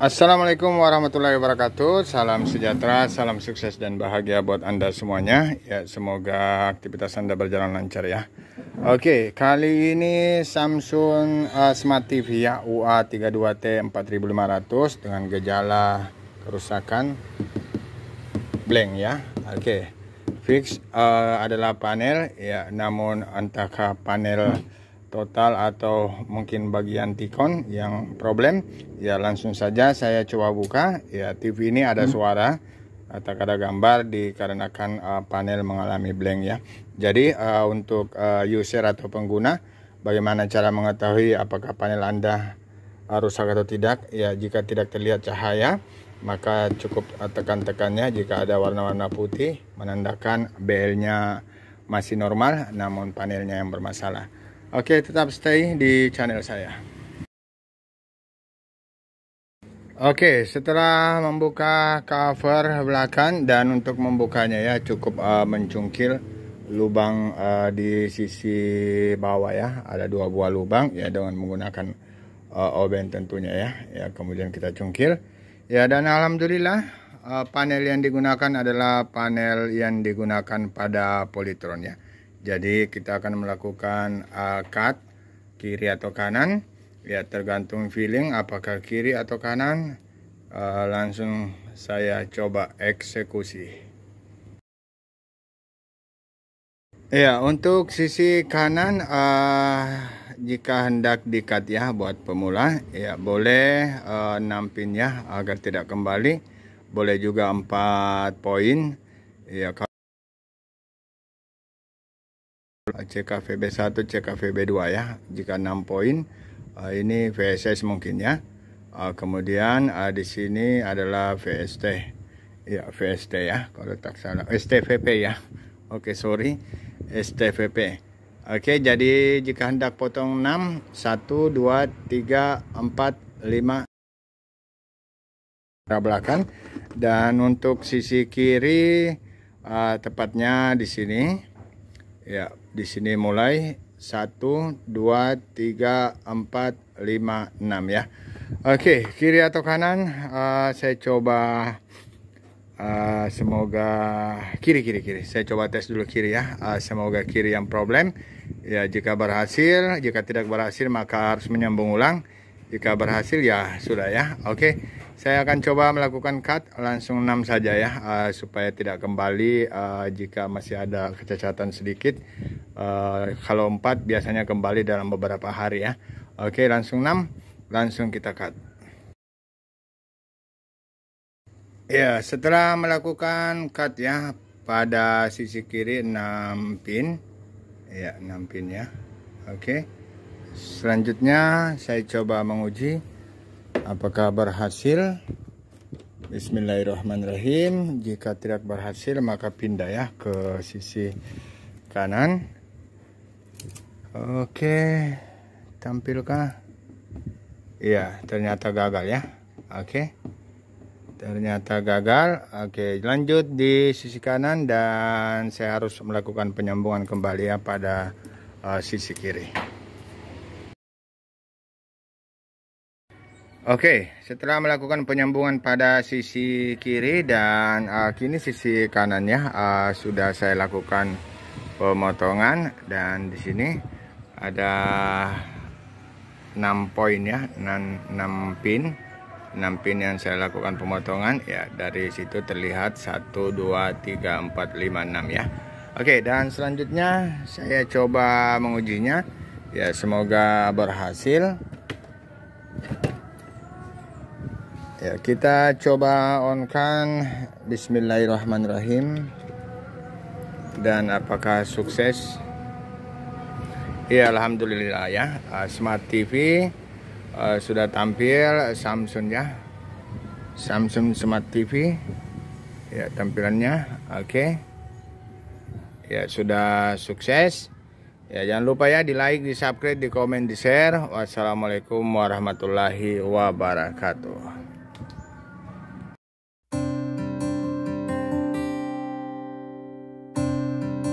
Assalamualaikum warahmatullahi wabarakatuh. Salam sejahtera, salam sukses dan bahagia buat Anda semuanya. Ya, semoga aktivitas Anda berjalan lancar ya. Oke, kali ini Samsung uh, Smart TV ya UA32T 4500 dengan gejala kerusakan blank ya. Oke. Fix uh, adalah panel ya, namun antara panel total atau mungkin bagian tikon yang problem ya langsung saja saya coba buka ya TV ini ada hmm. suara atau ada gambar dikarenakan uh, panel mengalami blank ya jadi uh, untuk uh, user atau pengguna bagaimana cara mengetahui apakah panel anda rusak atau tidak ya jika tidak terlihat cahaya maka cukup uh, tekan-tekannya jika ada warna-warna putih menandakan BL-nya masih normal namun panelnya yang bermasalah Oke, tetap stay di channel saya. Oke, setelah membuka cover belakang dan untuk membukanya ya cukup uh, mencungkil lubang uh, di sisi bawah ya. Ada dua buah lubang ya dengan menggunakan uh, obeng tentunya ya. Ya, kemudian kita cungkil. Ya, dan alhamdulillah uh, panel yang digunakan adalah panel yang digunakan pada Politron ya jadi kita akan melakukan uh, cut kiri atau kanan. Ya tergantung feeling apakah kiri atau kanan. Uh, langsung saya coba eksekusi. Ya, untuk sisi kanan uh, jika hendak dikat ya buat pemula, ya boleh uh, 6 ya agar tidak kembali. Boleh juga 4 poin. Ya CKVB 1, CKVB 2 ya. Jika 6 poin, uh, ini VSS mungkin ya. Uh, kemudian uh, di sini adalah VST. Ya, VST ya, kalau tak salah. STVP ya. Oke, okay, sorry. STVP. Oke, okay, jadi jika hendak potong 6, 1, 2, 3, 4, 5, belakang dan untuk sisi kiri uh, tepatnya di sini Ya, di sini mulai 1 2 3 4 5 6 ya. Oke, kiri atau kanan? Uh, saya coba uh, semoga kiri kiri kiri. Saya coba tes dulu kiri ya. Uh, semoga kiri yang problem. Ya, jika berhasil, jika tidak berhasil maka harus menyambung ulang. Jika berhasil ya sudah ya. Oke. Saya akan coba melakukan cut langsung 6 saja ya uh, supaya tidak kembali uh, jika masih ada kecacatan sedikit. Uh, kalau 4 biasanya kembali dalam beberapa hari ya. Oke, langsung 6, langsung kita cut. Ya, setelah melakukan cut ya pada sisi kiri 6 pin. Ya, 6 pin ya. Oke. Selanjutnya saya coba menguji apakah berhasil Bismillahirrahmanirrahim jika tidak berhasil maka pindah ya ke sisi kanan Oke tampilkah Iya ternyata gagal ya Oke ternyata gagal Oke lanjut di sisi kanan dan saya harus melakukan penyambungan kembali ya pada uh, sisi kiri Oke, setelah melakukan penyambungan pada sisi kiri dan uh, kini sisi kanannya uh, sudah saya lakukan pemotongan dan di sini ada 6 poin ya, 6, 6 pin. 6 pin yang saya lakukan pemotongan ya dari situ terlihat 1 2 3 4 5 6 ya. Oke, dan selanjutnya saya coba mengujinya. Ya, semoga berhasil. Ya, kita coba on Bismillahirrahmanirrahim dan apakah sukses? Ya Alhamdulillah ya ah, Smart TV uh, ah, sudah tampil Samsung ya Samsung Smart TV ya tampilannya oke okay. ya sudah sukses ya jangan lupa ya di like di subscribe di komen di share wassalamualaikum warahmatullahi wabarakatuh